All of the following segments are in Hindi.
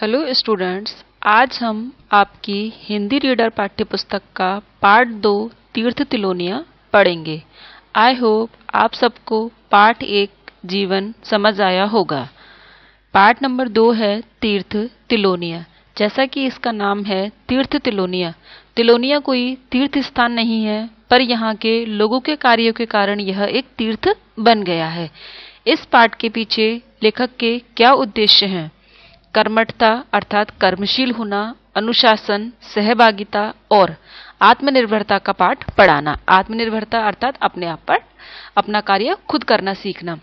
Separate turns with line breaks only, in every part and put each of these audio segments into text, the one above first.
हेलो स्टूडेंट्स आज हम आपकी हिंदी रीडर पाठ्य पुस्तक का पार्ट दो तीर्थ तिलोनिया पढ़ेंगे आई होप आप सबको पाठ एक जीवन समझ आया होगा पाठ नंबर दो है तीर्थ तिलोनिया जैसा कि इसका नाम है तीर्थ तिलोनिया तिलोनिया कोई तीर्थ स्थान नहीं है पर यहाँ के लोगों के कार्यों के कारण यह एक तीर्थ बन गया है इस पाठ के पीछे लेखक के क्या उद्देश्य हैं कर्मठता अर्थात कर्मशील होना अनुशासन सहभागिता और आत्मनिर्भरता का पाठ पढ़ाना आत्मनिर्भरता अर्थात अपने आप पर अपना कार्य खुद करना सीखना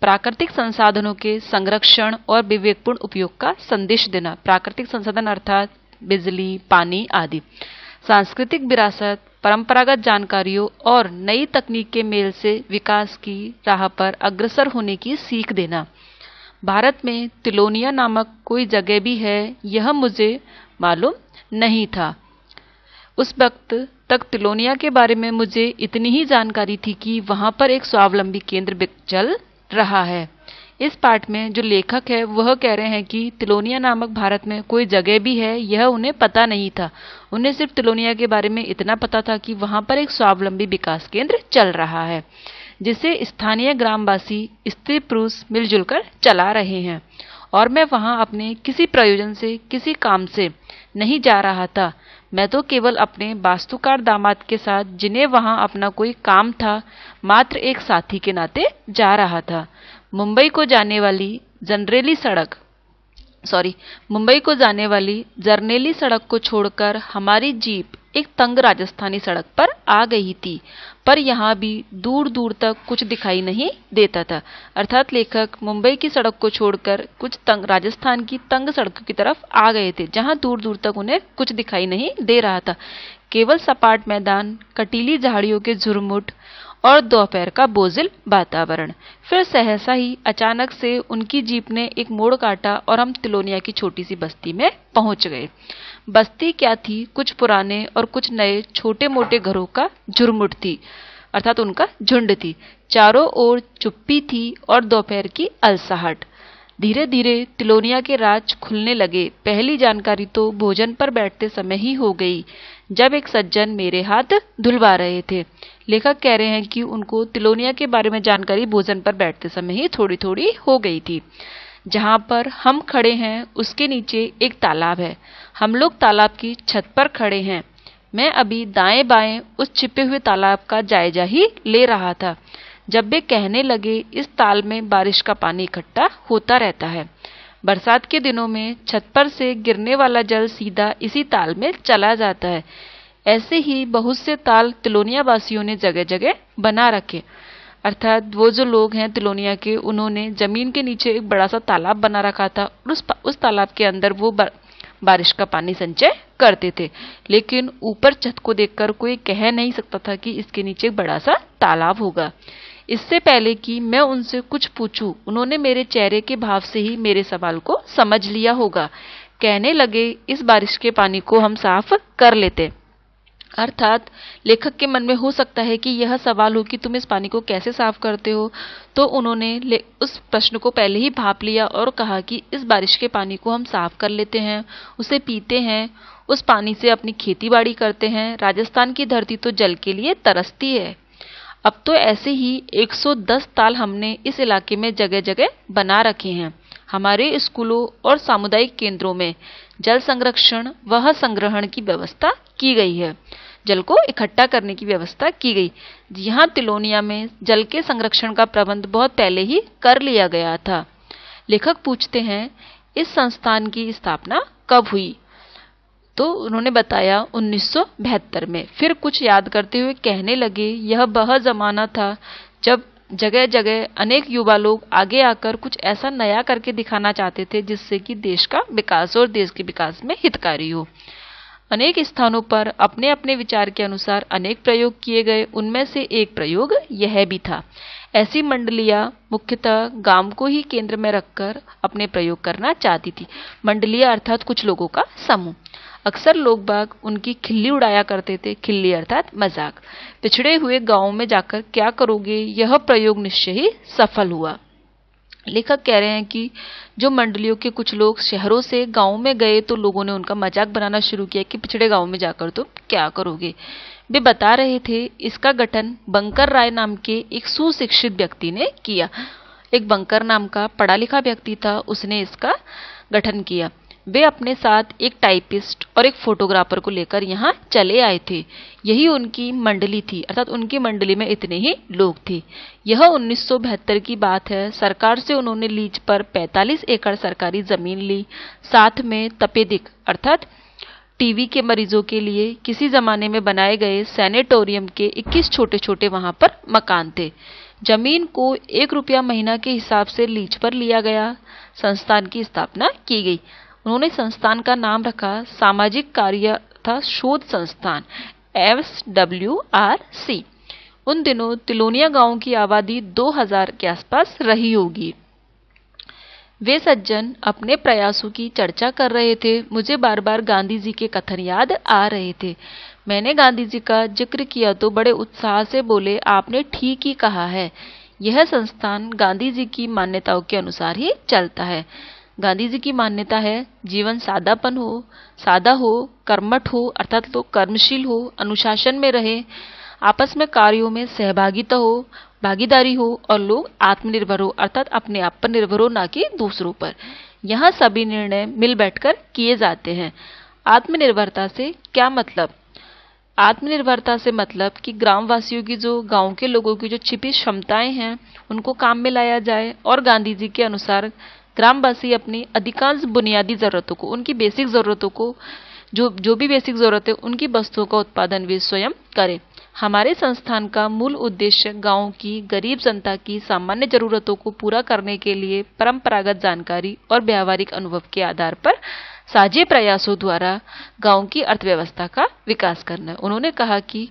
प्राकृतिक संसाधनों के संरक्षण और विवेकपूर्ण उपयोग का संदेश देना प्राकृतिक संसाधन अर्थात बिजली पानी आदि सांस्कृतिक विरासत परंपरागत जानकारियों और नई तकनीक के मेल से विकास की राह पर अग्रसर होने की सीख देना भारत में तिलोनिया नामक कोई जगह भी है यह मुझे मालूम नहीं था उस वक्त तक तिलोनिया के बारे में मुझे इतनी ही जानकारी थी कि वहाँ पर एक स्वावलंबी केंद्र चल रहा है इस पाठ में जो लेखक है वह कह रहे हैं कि तिलोनिया नामक भारत में कोई जगह भी है यह उन्हें पता नहीं था उन्हें सिर्फ तिलोनिया के बारे में इतना पता था कि वहाँ पर एक स्वावलंबी विकास केंद्र चल रहा है जिसे स्थानीय ग्रामवासी स्त्री पुरुष मिलजुल कर चला रहे हैं और मैं वहाँ अपने किसी प्रयोजन से किसी काम से नहीं जा रहा था मैं तो केवल अपने वास्तुकार दामाद के साथ जिन्हें वहाँ अपना कोई काम था मात्र एक साथी के नाते जा रहा था मुंबई को जाने वाली जनरेली सड़क सॉरी मुंबई को जाने वाली जरनेली सड़क को छोड़कर हमारी जीप एक तंग राजस्थानी सड़क पर आ गई थी पर यहाँ भी दूर दूर तक कुछ दिखाई नहीं देता था अर्थात लेखक मुंबई की सड़क को छोड़कर कुछ तंग राजस्थान की तंग सड़कों की तरफ आ गए थे जहाँ दूर दूर तक उन्हें कुछ दिखाई नहीं दे रहा था केवल सपाट मैदान कटीली झाड़ियों के झुरमुट और दोपहर का बोझिल वातावरण फिर सहसा ही अचानक से उनकी जीप ने एक मोड़ काटा और हम तिलोनिया की छोटी सी बस्ती में पहुंच गए बस्ती क्या थी कुछ पुराने और कुछ नए छोटे मोटे घरों का झुरमुट थी अर्थात उनका झुंड थी चारों ओर चुप्पी थी और दोपहर की अलसाहट धीरे धीरे तिलोनिया के राज खुलने लगे पहली जानकारी तो भोजन पर बैठते समय ही हो गई जब एक सज्जन मेरे हाथ धुलवा रहे थे लेखक कह रहे हैं कि उनको तिलोनिया के बारे में जानकारी भोजन पर बैठते समय ही थोड़ी थोड़ी हो गई थी जहाँ पर हम खड़े हैं उसके नीचे एक तालाब है हम लोग तालाब की छत पर खड़े हैं मैं अभी दाएं बाएं उस छिपे हुए तालाब का जायजा ही ले रहा था जब वे कहने लगे इस ताल में बारिश का पानी इकट्ठा होता रहता है बरसात के दिनों में छत पर से गिरने वाला जल सीधा इसी ताल में चला जाता है ऐसे ही बहुत से ताल तिलोनिया वासियों ने जगह जगह बना रखे अर्थात वो जो लोग हैं तिलोनिया के उन्होंने ज़मीन के नीचे एक बड़ा सा तालाब बना रखा था और उस उस तालाब के अंदर वो बारिश का पानी संचय करते थे लेकिन ऊपर छत को देखकर कोई कह नहीं सकता था कि इसके नीचे बड़ा सा तालाब होगा इससे पहले कि मैं उनसे कुछ पूछूं, उन्होंने मेरे चेहरे के भाव से ही मेरे सवाल को समझ लिया होगा कहने लगे इस बारिश के पानी को हम साफ कर लेते अर्थात लेखक के मन में हो सकता है कि यह सवाल हो कि तुम इस पानी को कैसे साफ करते हो तो उन्होंने उस प्रश्न को पहले ही भाप लिया और कहा कि इस बारिश के पानी को हम साफ कर लेते हैं उसे पीते हैं उस पानी से अपनी खेती बाड़ी करते हैं राजस्थान की धरती तो जल के लिए तरसती है अब तो ऐसे ही 110 ताल हमने इस इलाके में जगह जगह बना रखे हैं हमारे स्कूलों और सामुदायिक केंद्रों में जल संरक्षण व संग्रहण की व्यवस्था की गई है जल को इकट्ठा करने की व्यवस्था की गई यहाँ तिलोनिया में जल के संरक्षण का प्रबंध बहुत पहले ही कर लिया गया था लेखक पूछते हैं इस संस्थान की स्थापना कब हुई तो उन्होंने बताया उन्नीस में फिर कुछ याद करते हुए कहने लगे यह वह जमाना था जब जगह जगह अनेक युवा लोग आगे आकर कुछ ऐसा नया करके दिखाना चाहते थे जिससे कि देश का विकास और देश के विकास में हितकारी हो अनेक स्थानों पर अपने अपने विचार के अनुसार अनेक प्रयोग किए गए उनमें से एक प्रयोग यह भी था ऐसी मंडलियां मुख्यतः गांव को ही केंद्र में रखकर अपने प्रयोग करना चाहती थी मंडलियां अर्थात कुछ लोगों का समूह अक्सर लोग बाग उनकी खिल्ली उड़ाया करते थे खिल्ली अर्थात मजाक पिछड़े हुए गाँव में जाकर क्या करोगे यह प्रयोग निश्चय ही सफल हुआ लेखक कह रहे हैं कि जो मंडलियों के कुछ लोग शहरों से गांव में गए तो लोगों ने उनका मजाक बनाना शुरू किया कि पिछड़े गांव में जाकर तुम तो क्या करोगे वे बता रहे थे इसका गठन बंकर राय नाम के एक सुशिक्षित व्यक्ति ने किया एक बंकर नाम का पढ़ा लिखा व्यक्ति था उसने इसका गठन किया वे अपने साथ एक टाइपिस्ट और एक फोटोग्राफर को लेकर यहाँ चले आए थे यही उनकी मंडली थी अर्थात उनकी मंडली में इतने ही लोग थे यह उन्नीस की बात है सरकार से उन्होंने लीज पर 45 एकड़ सरकारी ज़मीन ली साथ में तपेदिक अर्थात टीवी के मरीजों के लिए किसी ज़माने में बनाए गए सैनिटोरियम के 21 छोटे छोटे वहाँ पर मकान थे जमीन को एक रुपया महीना के हिसाब से लीज पर लिया गया संस्थान की स्थापना की गई उन्होंने संस्थान का नाम रखा सामाजिक कार्य था शोध संस्थान एस डब्ल्यू आर सी उन दिनों तिलोनिया गांव की आबादी 2000 के आसपास रही होगी वे सज्जन अपने प्रयासों की चर्चा कर रहे थे मुझे बार बार गांधी जी के कथन याद आ रहे थे मैंने गांधी जी का जिक्र किया तो बड़े उत्साह से बोले आपने ठीक ही कहा है यह संस्थान गांधी जी की मान्यताओं के अनुसार ही चलता है गांधी जी की मान्यता है जीवन सादापन हो सादा हो कर्मठ हो अर्थात लोग तो कर्मशील हो अनुशासन में रहे आपस में कार्यों में सहभागिता हो भागीदारी हो और लोग आत्मनिर्भर हो अर्थात अपने आप पर निर्भर हो ना कि दूसरों पर यहाँ सभी निर्णय मिल बैठकर किए जाते हैं आत्मनिर्भरता से क्या मतलब आत्मनिर्भरता से मतलब कि ग्रामवासियों की जो गांव के लोगों की जो छिपी क्षमताएं हैं उनको काम में लाया जाए और गांधी जी के अनुसार ग्रामवासी अपनी अधिकांश बुनियादी ज़रूरतों को उनकी बेसिक ज़रूरतों को जो जो भी बेसिक ज़रूरत है उनकी वस्तुओं का उत्पादन भी स्वयं करें हमारे संस्थान का मूल उद्देश्य गाँव की गरीब जनता की सामान्य जरूरतों को पूरा करने के लिए परंपरागत जानकारी और व्यावहारिक अनुभव के आधार पर साझे प्रयासों द्वारा गांव की अर्थव्यवस्था का विकास करना उन्होंने कहा कि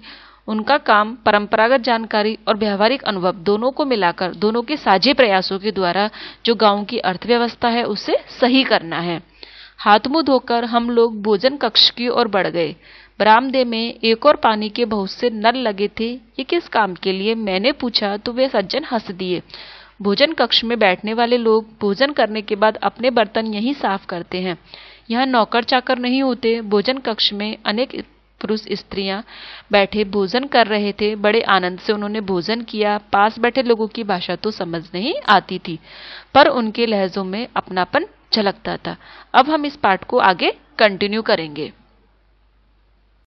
उनका काम परंपरागत जानकारी और व्यावहारिक अनुभव दोनों को मिलाकर दोनों के साझे प्रयासों के द्वारा जो गांव की अर्थव्यवस्था है उसे सही करना है हाथ मुंह धोकर हम लोग भोजन कक्ष की ओर बढ़ गए बरामदे में एक और पानी के बहुत से नल लगे थे ये किस काम के लिए मैंने पूछा तो वे सज्जन हंस दिए भोजन कक्ष में बैठने वाले लोग भोजन करने के बाद अपने बर्तन यहीं साफ करते हैं यहाँ नौकर चाकर नहीं होते भोजन कक्ष में अनेक पुरुष स्त्रियां बैठे भोजन कर रहे थे बड़े आनंद से उन्होंने भोजन किया पास बैठे लोगों की भाषा तो समझ नहीं आती थी पर उनके लहजों में अपनापन झलकता था अब हम इस पाठ को आगे कंटिन्यू करेंगे